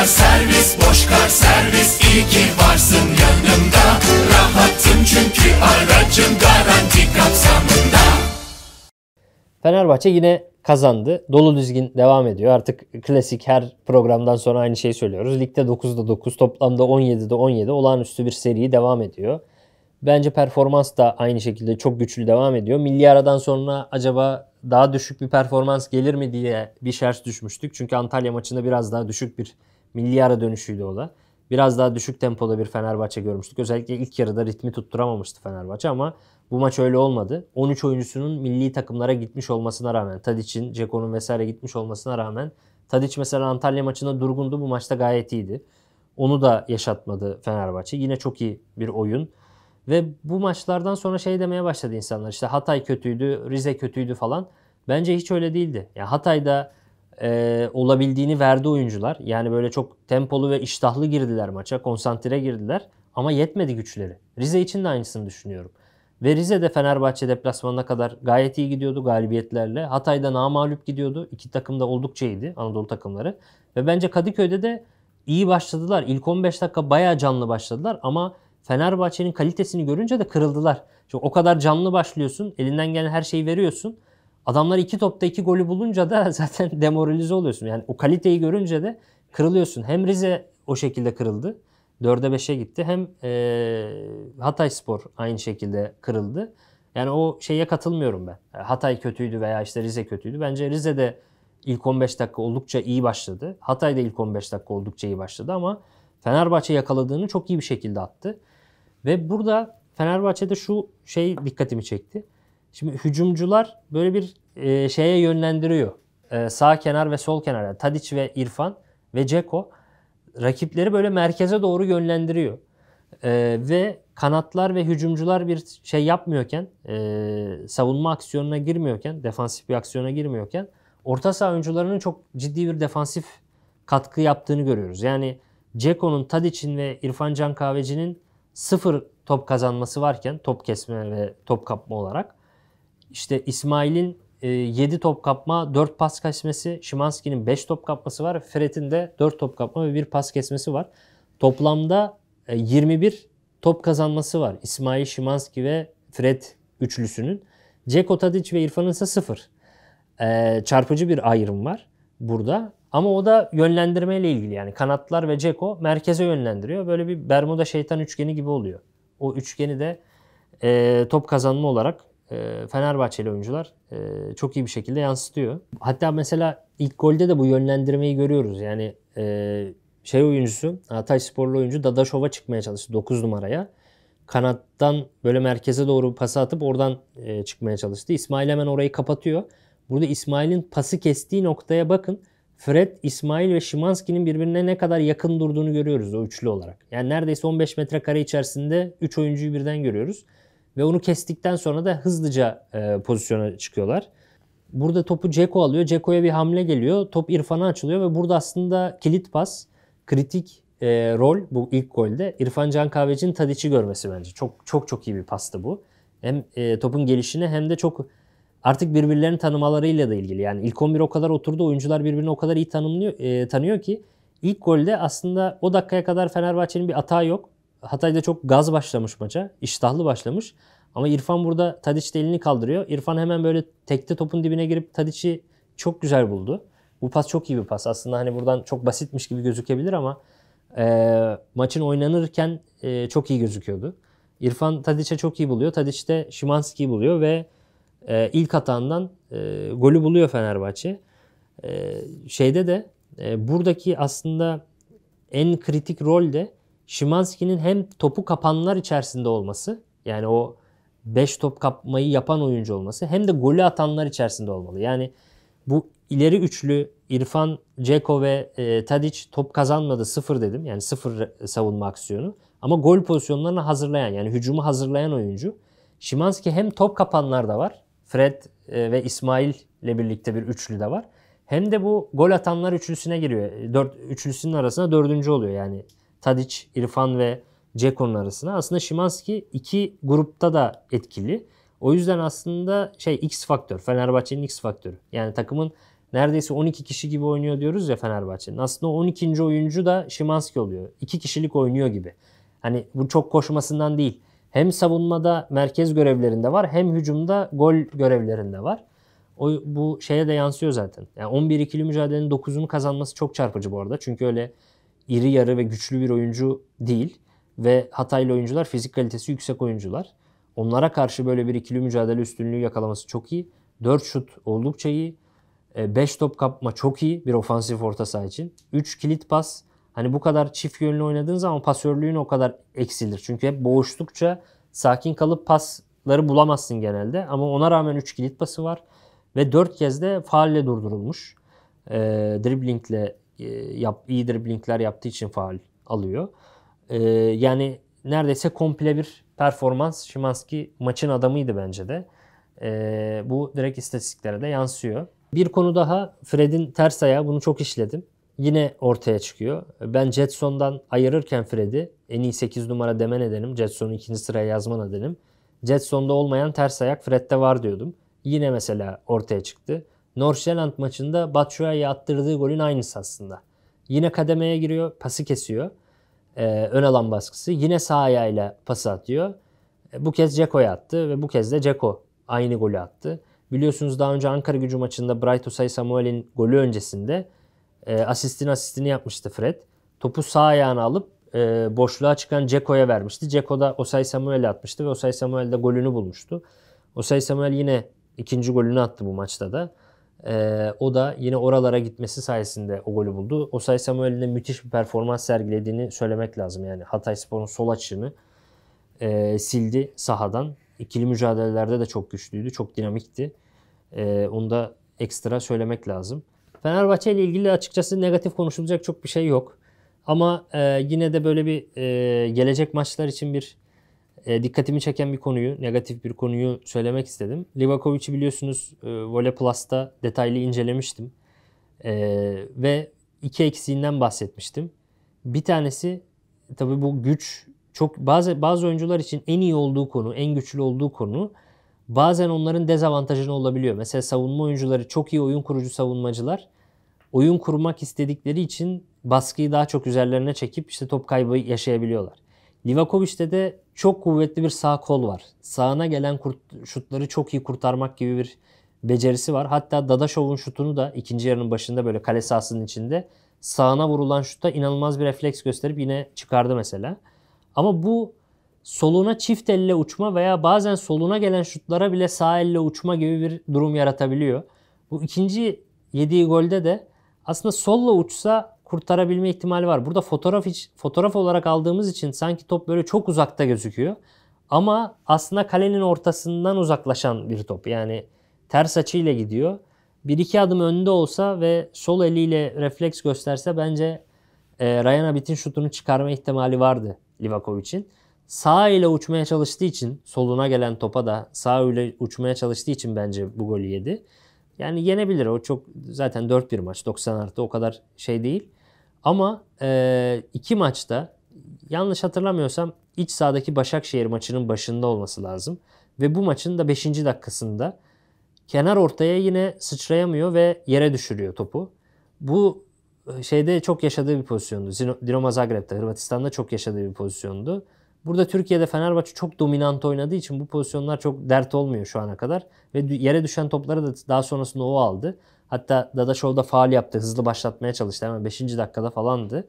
kar servis, boş kar servis İyi ki varsın yanımda Rahatım çünkü aracım garanti kapsamında Fenerbahçe yine kazandı. Dolu düzgün devam ediyor. Artık klasik her programdan sonra aynı şeyi söylüyoruz. Ligde 9'da 9, toplamda 17'de 17 olağanüstü bir seri devam ediyor. Bence performans da aynı şekilde çok güçlü devam ediyor. Milli aradan sonra acaba daha düşük bir performans gelir mi diye bir şers düşmüştük. Çünkü Antalya maçında biraz daha düşük bir Milyara dönüşüydü o da. Biraz daha düşük tempoda bir Fenerbahçe görmüştük. Özellikle ilk yarıda ritmi tutturamamıştı Fenerbahçe ama bu maç öyle olmadı. 13 oyuncusunun milli takımlara gitmiş olmasına rağmen, Tadic'in, Ceko'nun vesaire gitmiş olmasına rağmen Tadic mesela Antalya maçında durgundu. Bu maçta gayet iyiydi. Onu da yaşatmadı Fenerbahçe. Yine çok iyi bir oyun. Ve bu maçlardan sonra şey demeye başladı insanlar. İşte Hatay kötüydü, Rize kötüydü falan. Bence hiç öyle değildi. Ya Yani Hatay'da e, olabildiğini verdi oyuncular. Yani böyle çok tempolu ve iştahlı girdiler maça, konsantre girdiler ama yetmedi güçleri. Rize için de aynısını düşünüyorum. Ve Rize de Fenerbahçe deplasmanına kadar gayet iyi gidiyordu galibiyetlerle. Hatay'da namalup gidiyordu. İki takım da oldukça iyiydi Anadolu takımları. Ve bence Kadıköy'de de iyi başladılar. İlk 15 dakika bayağı canlı başladılar ama Fenerbahçe'nin kalitesini görünce de kırıldılar. Çünkü o kadar canlı başlıyorsun, elinden gelen her şeyi veriyorsun Adamlar iki topta iki golü bulunca da zaten demoralize oluyorsun. Yani o kaliteyi görünce de kırılıyorsun. Hem Rize o şekilde kırıldı. 4'e 5'e gitti. Hem e, Hatay Spor aynı şekilde kırıldı. Yani o şeye katılmıyorum ben. Hatay kötüydü veya işte Rize kötüydü. Bence Rize de ilk 15 dakika oldukça iyi başladı. Hatay da ilk 15 dakika oldukça iyi başladı ama Fenerbahçe yakaladığını çok iyi bir şekilde attı. Ve burada Fenerbahçe'de şu şey dikkatimi çekti. Şimdi hücumcular böyle bir e, şeye yönlendiriyor. E, sağ kenar ve sol kenar. Yani Tadic ve İrfan ve Ceko rakipleri böyle merkeze doğru yönlendiriyor. E, ve kanatlar ve hücumcular bir şey yapmıyorken, e, savunma aksiyonuna girmiyorken, defansif bir aksiyona girmiyorken orta saha oyuncularının çok ciddi bir defansif katkı yaptığını görüyoruz. Yani Ceko'nun, Tadic'in ve İrfan Can Kahveci'nin sıfır top kazanması varken top kesme ve top kapma olarak işte İsmail'in e, 7 top kapma, 4 pas kesmesi, Şimanski'nin 5 top kapması var. Fred'in de 4 top kapma ve 1 pas kesmesi var. Toplamda e, 21 top kazanması var. İsmail, Şimanski ve Fred üçlüsünün. Ceko Tadic ve İrfan'ın ise 0. E, çarpıcı bir ayrım var burada. Ama o da yönlendirmeyle ilgili yani kanatlar ve Ceko merkeze yönlendiriyor. Böyle bir Bermuda şeytan üçgeni gibi oluyor. O üçgeni de e, top kazanma olarak ee, Fenerbahçeli oyuncular e, çok iyi bir şekilde yansıtıyor. Hatta mesela ilk golde de bu yönlendirmeyi görüyoruz. Yani e, şey oyuncusu, Hatay sporlu oyuncu Dadaşov'a çıkmaya çalıştı 9 numaraya. Kanattan böyle merkeze doğru pası atıp oradan e, çıkmaya çalıştı. İsmail hemen orayı kapatıyor. Burada İsmail'in pası kestiği noktaya bakın. Fred, İsmail ve Şimanski'nin birbirine ne kadar yakın durduğunu görüyoruz o üçlü olarak. Yani neredeyse 15 metrekare içerisinde 3 oyuncuyu birden görüyoruz. Ve onu kestikten sonra da hızlıca e, pozisyona çıkıyorlar. Burada topu Ceko alıyor. Ceko'ya bir hamle geliyor. Top İrfan'a açılıyor ve burada aslında kilit pas, kritik e, rol bu ilk golde İrfan Can Kahveci'nin Tadiç'i görmesi bence. Çok çok çok iyi bir pastı bu. Hem e, topun gelişine hem de çok artık birbirlerini tanımalarıyla da ilgili. Yani ilk 11 o kadar oturdu. Oyuncular birbirini o kadar iyi tanımlıyor, e, tanıyor ki ilk golde aslında o dakikaya kadar Fenerbahçe'nin bir atağı yok. Hatay'da çok gaz başlamış maça. İştahlı başlamış. Ama İrfan burada Tadiç'te elini kaldırıyor. İrfan hemen böyle tekte topun dibine girip Tadiç'i çok güzel buldu. Bu pas çok iyi bir pas. Aslında hani buradan çok basitmiş gibi gözükebilir ama e, maçın oynanırken e, çok iyi gözüküyordu. İrfan Tadiç'e çok iyi buluyor. Tadiç de Şimanski'yi buluyor ve e, ilk hatandan e, golü buluyor Fenerbahçe. E, şeyde de e, buradaki aslında en kritik rol de Şimanski'nin hem topu kapanlar içerisinde olması yani o 5 top kapmayı yapan oyuncu olması hem de golü atanlar içerisinde olmalı. Yani bu ileri üçlü İrfan, Ceko ve e, Tadic top kazanmadı sıfır dedim. Yani sıfır savunma aksiyonu. Ama gol pozisyonlarını hazırlayan yani hücumu hazırlayan oyuncu. Şimanski hem top kapanlar da var. Fred e, ve İsmail ile birlikte bir üçlü de var. Hem de bu gol atanlar üçlüsüne giriyor. E, dört, üçlüsünün arasına dördüncü oluyor yani. Tadic, İrfan ve Ceko'nun arasına. Aslında Şimanski iki grupta da etkili. O yüzden aslında şey X faktör. Fenerbahçe'nin X faktörü. Yani takımın neredeyse 12 kişi gibi oynuyor diyoruz ya Fenerbahçe'nin. Aslında 12. oyuncu da Şimanski oluyor. İki kişilik oynuyor gibi. Hani bu çok koşmasından değil. Hem savunmada merkez görevlerinde var hem hücumda gol görevlerinde var. O, bu şeye de yansıyor zaten. Yani 11-2'li mücadelenin 9'unu kazanması çok çarpıcı bu arada. Çünkü öyle iri yarı ve güçlü bir oyuncu değil. Ve Hataylı oyuncular fizik kalitesi yüksek oyuncular. Onlara karşı böyle bir ikili mücadele üstünlüğü yakalaması çok iyi. 4 şut oldukça iyi. 5 e, top kapma çok iyi bir ofansif orta saha için. 3 kilit pas. Hani bu kadar çift yönlü oynadığın zaman pasörlüğün o kadar eksilir. Çünkü hep boğuştukça sakin kalıp pasları bulamazsın genelde. Ama ona rağmen 3 kilit pası var. Ve 4 kez de faalle durdurulmuş. E, driblingle e, yap, iyi driblingler yaptığı için faal alıyor. E, yani neredeyse komple bir performans Şimanski maçın adamıydı bence de. E, bu direkt istatistiklere de yansıyor. Bir konu daha Fred'in ters ayağı bunu çok işledim. Yine ortaya çıkıyor. Ben Jetson'dan ayırırken Fred'i en iyi 8 numara deme nedenim. Jetson'u ikinci sıraya yazma nedenim. Jetson'da olmayan ters ayak Fred'de var diyordum. Yine mesela ortaya çıktı. North maçında Batshuayi'ye attırdığı golün aynısı aslında. Yine kademeye giriyor, pası kesiyor. Ee, ön alan baskısı. Yine sağ ayağıyla pası atıyor. E, bu kez Ceko'ya attı ve bu kez de Ceko aynı golü attı. Biliyorsunuz daha önce Ankara gücü maçında Bright Osay Samuel'in golü öncesinde e, asistin asistini yapmıştı Fred. Topu sağ ayağına alıp e, boşluğa çıkan Ceko'ya vermişti. Ceko da Osay Samuel'e atmıştı ve Osay Samuel de golünü bulmuştu. Osay Samuel yine ikinci golünü attı bu maçta da. Ee, o da yine oralara gitmesi sayesinde o golü buldu. Osay Samuel'in de müthiş bir performans sergilediğini söylemek lazım. Yani Hatay Spor'un sol açığını e, sildi sahadan. İkili mücadelelerde de çok güçlüydü, çok dinamikti. E, onu da ekstra söylemek lazım. Fenerbahçe ile ilgili açıkçası negatif konuşulacak çok bir şey yok. Ama e, yine de böyle bir e, gelecek maçlar için bir e, dikkatimi çeken bir konuyu, negatif bir konuyu söylemek istedim. Livakovic'i biliyorsunuz e, Vole Plus'ta detaylı incelemiştim. E, ve iki eksiğinden bahsetmiştim. Bir tanesi tabii bu güç çok bazı bazı oyuncular için en iyi olduğu konu, en güçlü olduğu konu bazen onların dezavantajını olabiliyor. Mesela savunma oyuncuları çok iyi oyun kurucu savunmacılar oyun kurmak istedikleri için baskıyı daha çok üzerlerine çekip işte top kaybı yaşayabiliyorlar. Livakovic'te de çok kuvvetli bir sağ kol var. Sağına gelen şutları çok iyi kurtarmak gibi bir becerisi var. Hatta Dadaşov'un şutunu da ikinci yarının başında böyle kale sahasının içinde sağına vurulan şutta inanılmaz bir refleks gösterip yine çıkardı mesela. Ama bu soluna çift elle uçma veya bazen soluna gelen şutlara bile sağ elle uçma gibi bir durum yaratabiliyor. Bu ikinci yediği golde de aslında solla uçsa kurtarabilme ihtimali var. Burada fotoğraf iç, fotoğraf olarak aldığımız için sanki top böyle çok uzakta gözüküyor. Ama aslında kalenin ortasından uzaklaşan bir top. Yani ters açıyla gidiyor. Bir iki adım önde olsa ve sol eliyle refleks gösterse bence e, Ryan Abit'in şutunu çıkarma ihtimali vardı Livakovic'in. Sağ ile uçmaya çalıştığı için soluna gelen topa da sağ ile uçmaya çalıştığı için bence bu golü yedi. Yani yenebilir o çok zaten 4-1 maç 90 artı o kadar şey değil. Ama e, iki maçta yanlış hatırlamıyorsam iç sahadaki Başakşehir maçının başında olması lazım. Ve bu maçın da 5. dakikasında kenar ortaya yine sıçrayamıyor ve yere düşürüyor topu. Bu şeyde çok yaşadığı bir pozisyondu. Dinamo Zagreb'de, Hırvatistan'da çok yaşadığı bir pozisyondu. Burada Türkiye'de Fenerbahçe çok dominant oynadığı için bu pozisyonlar çok dert olmuyor şu ana kadar. Ve yere düşen topları da daha sonrasında o aldı. Hatta da faal yaptı. Hızlı başlatmaya çalıştı. Hemen 5. dakikada falandı.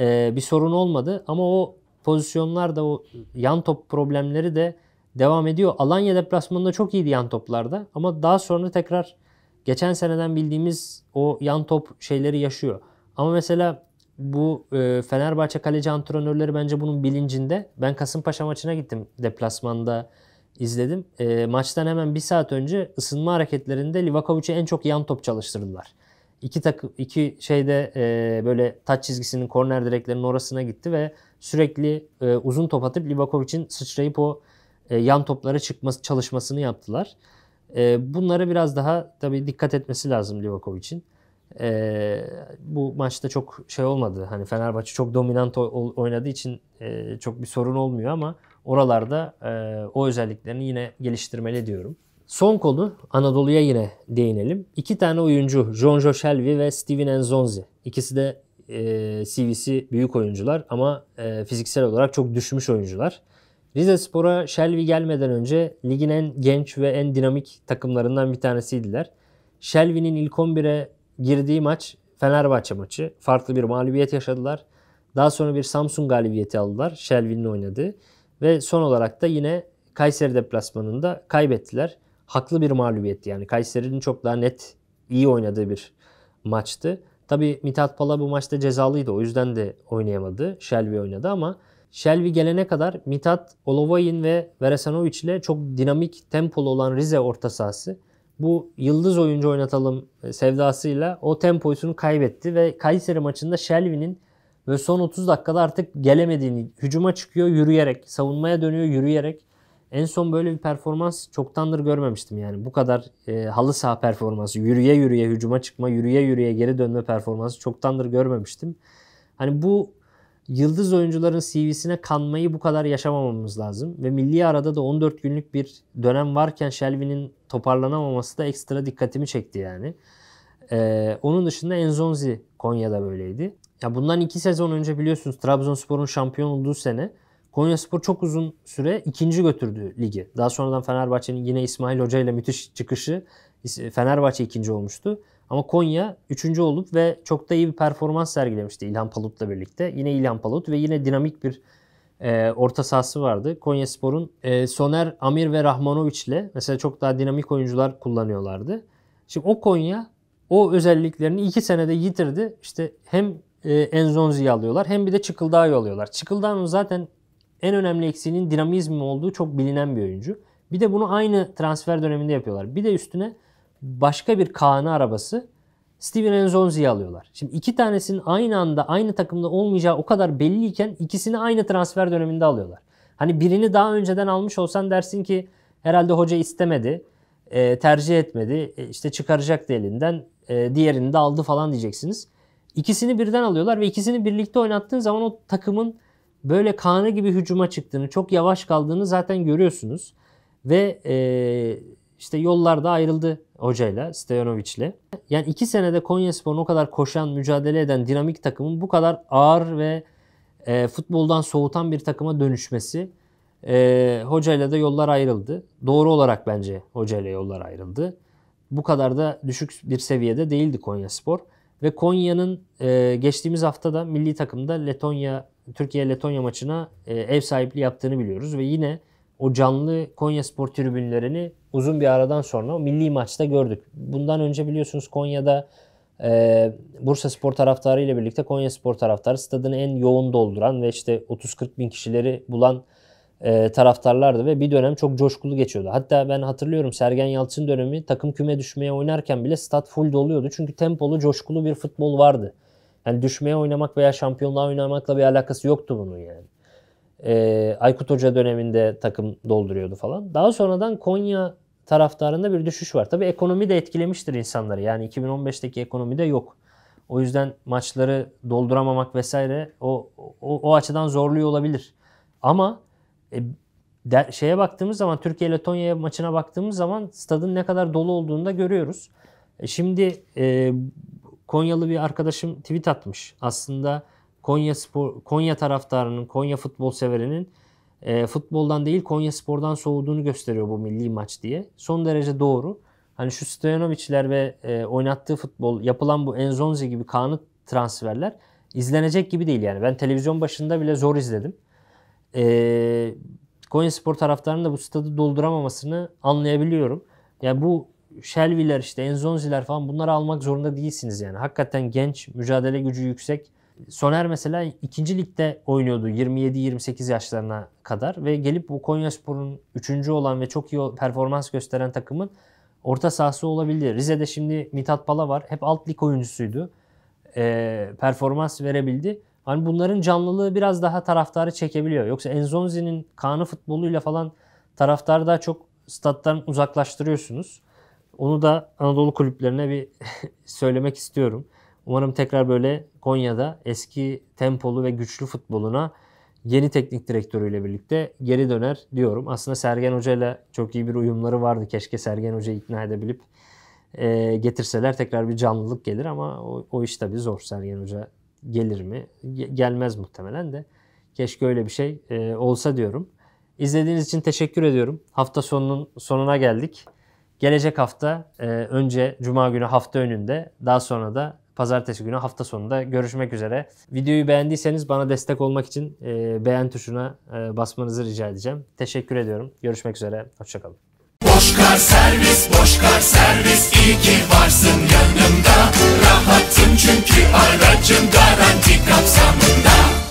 Ee, bir sorun olmadı ama o pozisyonlar da o yan top problemleri de devam ediyor. Alanya deplasmanında çok iyiydi yan toplarda ama daha sonra tekrar geçen seneden bildiğimiz o yan top şeyleri yaşıyor. Ama mesela bu e, Fenerbahçe kaleci antrenörleri bence bunun bilincinde. Ben Kasımpaşa maçına gittim deplasmanda izledim. E, maçtan hemen bir saat önce ısınma hareketlerinde Livakovic'i en çok yan top çalıştırdılar. İki takım iki şeyde e, böyle taç çizgisinin korner direklerinin orasına gitti ve sürekli e, uzun top atıp Livakovic'in sıçrayıp o e, yan toplara çıkması çalışmasını yaptılar. E, bunlara biraz daha tabii dikkat etmesi lazım Livakovic'in e, bu maçta çok şey olmadı. Hani Fenerbahçe çok dominant oynadığı için e, çok bir sorun olmuyor ama oralarda e, o özelliklerini yine geliştirmeli diyorum. Son konu Anadolu'ya yine değinelim. İki tane oyuncu Jonjo Shelvey ve Steven Enzonzi. İkisi de e, CV'si büyük oyuncular ama e, fiziksel olarak çok düşmüş oyuncular. Rize Spor'a Shelby gelmeden önce ligin en genç ve en dinamik takımlarından bir tanesiydiler. Shelvey'nin ilk 11'e girdiği maç Fenerbahçe maçı. Farklı bir mağlubiyet yaşadılar. Daha sonra bir Samsung galibiyeti aldılar. Shelvin'in oynadığı. Ve son olarak da yine Kayseri deplasmanında kaybettiler. Haklı bir mağlubiyetti yani. Kayseri'nin çok daha net iyi oynadığı bir maçtı. Tabi Mithat Pala bu maçta cezalıydı. O yüzden de oynayamadı. Shelby oynadı ama Shelby gelene kadar Mithat, Olovayin ve Veresanovic ile çok dinamik, tempolu olan Rize orta sahası bu yıldız oyuncu oynatalım e, sevdasıyla o temposunu kaybetti ve Kayseri maçında Shelvin'in ve son 30 dakikada artık gelemediğini, hücuma çıkıyor yürüyerek, savunmaya dönüyor yürüyerek. En son böyle bir performans çoktandır görmemiştim yani. Bu kadar e, halı saha performansı, yürüye yürüye hücuma çıkma, yürüye yürüye geri dönme performansı çoktandır görmemiştim. Hani bu yıldız oyuncuların CV'sine kanmayı bu kadar yaşamamamız lazım. Ve milli arada da 14 günlük bir dönem varken Shelby'nin toparlanamaması da ekstra dikkatimi çekti yani. Ee, onun dışında Enzonzi Konya'da böyleydi. Ya bundan iki sezon önce biliyorsunuz Trabzonspor'un şampiyon olduğu sene Konyaspor çok uzun süre ikinci götürdü ligi. Daha sonradan Fenerbahçe'nin yine İsmail Hoca ile müthiş çıkışı Fenerbahçe ikinci olmuştu. Ama Konya 3. olup ve çok da iyi bir performans sergilemişti İlhan Palut'la birlikte. Yine İlhan Palut ve yine dinamik bir e, orta sahası vardı. Konya Spor'un e, Soner, Amir ve Rahmanoviç ile mesela çok daha dinamik oyuncular kullanıyorlardı. Şimdi o Konya o özelliklerini 2 senede yitirdi. İşte hem e, Enzonzi'yi alıyorlar hem bir de Çıkıldağ'ı alıyorlar. Çıkıldağ'ın zaten en önemli eksiğinin dinamizmi olduğu çok bilinen bir oyuncu. Bir de bunu aynı transfer döneminde yapıyorlar. Bir de üstüne başka bir Kaan'ı arabası Steven Enzonzi'yi alıyorlar. Şimdi iki tanesinin aynı anda aynı takımda olmayacağı o kadar belliyken ikisini aynı transfer döneminde alıyorlar. Hani birini daha önceden almış olsan dersin ki herhalde hoca istemedi, e, tercih etmedi, e, işte çıkaracaktı elinden, e, diğerini de aldı falan diyeceksiniz. İkisini birden alıyorlar ve ikisini birlikte oynattığın zaman o takımın böyle kanı gibi hücuma çıktığını, çok yavaş kaldığını zaten görüyorsunuz. Ve e, işte yollarda ayrıldı hocayla, Stejanovic'le. Yani iki senede Konyaspor'un o kadar koşan, mücadele eden dinamik takımın bu kadar ağır ve e, futboldan soğutan bir takıma dönüşmesi e, hocayla da yollar ayrıldı. Doğru olarak bence hocayla yollar ayrıldı. Bu kadar da düşük bir seviyede değildi Konya Spor Ve Konya'nın e, geçtiğimiz hafta da milli takımda Letonya Türkiye Letonya maçına e, ev sahipliği yaptığını biliyoruz ve yine o canlı Konya Spor tribünlerini uzun bir aradan sonra o milli maçta gördük. Bundan önce biliyorsunuz Konya'da e, Bursa Spor taraftarı ile birlikte Konya Spor taraftarı stadını en yoğun dolduran ve işte 30-40 bin kişileri bulan e, taraftarlardı ve bir dönem çok coşkulu geçiyordu. Hatta ben hatırlıyorum Sergen Yalçın dönemi takım küme düşmeye oynarken bile stat full doluyordu. Çünkü tempolu, coşkulu bir futbol vardı. Yani düşmeye oynamak veya şampiyonluğa oynamakla bir alakası yoktu bunun yani e, Aykut Hoca döneminde takım dolduruyordu falan. Daha sonradan Konya taraftarında bir düşüş var. Tabii ekonomi de etkilemiştir insanları. Yani 2015'teki ekonomi de yok. O yüzden maçları dolduramamak vesaire o o, o açıdan zorluyor olabilir. Ama e, de, şeye baktığımız zaman Türkiye Letonya maçına baktığımız zaman stadın ne kadar dolu olduğunu da görüyoruz. E, şimdi e, Konyalı bir arkadaşım tweet atmış. Aslında Konya spor Konya taraftarının, Konya futbol severinin e, futboldan değil Konya spordan soğuduğunu gösteriyor bu milli maç diye. Son derece doğru. Hani şu Stojanovic'ler ve e, oynattığı futbol, yapılan bu Enzonzi gibi kanı transferler izlenecek gibi değil yani. Ben televizyon başında bile zor izledim. E, Konya Spor taraftarının da bu stadı dolduramamasını anlayabiliyorum. Yani bu Shelby'ler işte Enzonzi'ler falan bunları almak zorunda değilsiniz yani. Hakikaten genç, mücadele gücü yüksek Soner mesela ikinci ligde oynuyordu 27-28 yaşlarına kadar ve gelip bu Konyaspor'un üçüncü olan ve çok iyi performans gösteren takımın orta sahası olabildi. Rize'de şimdi Mithat Pala var. Hep alt lig oyuncusuydu. E, performans verebildi. Hani bunların canlılığı biraz daha taraftarı çekebiliyor. Yoksa Enzonzi'nin kanı futboluyla falan taraftarı daha çok stat'tan uzaklaştırıyorsunuz. Onu da Anadolu kulüplerine bir söylemek istiyorum. Umarım tekrar böyle Konya'da eski tempolu ve güçlü futboluna yeni teknik direktörüyle birlikte geri döner diyorum. Aslında Sergen Hoca ile çok iyi bir uyumları vardı. Keşke Sergen Hoca'yı ikna edebilip e, getirseler tekrar bir canlılık gelir ama o, o iş tabii zor. Sergen Hoca gelir mi? Gelmez muhtemelen de. Keşke öyle bir şey e, olsa diyorum. İzlediğiniz için teşekkür ediyorum. Hafta sonunun sonuna geldik. Gelecek hafta e, önce Cuma günü hafta önünde daha sonra da Pazartesi günü hafta sonunda görüşmek üzere. Videoyu beğendiyseniz bana destek olmak için e, beğen tuşuna e, basmanızı rica edeceğim. Teşekkür ediyorum. Görüşmek üzere. Hoşçakalın. Boşkar servis, boşkar servis, İyi ki varsın yanımda. Rahatım çünkü aracım garanti kapsamında.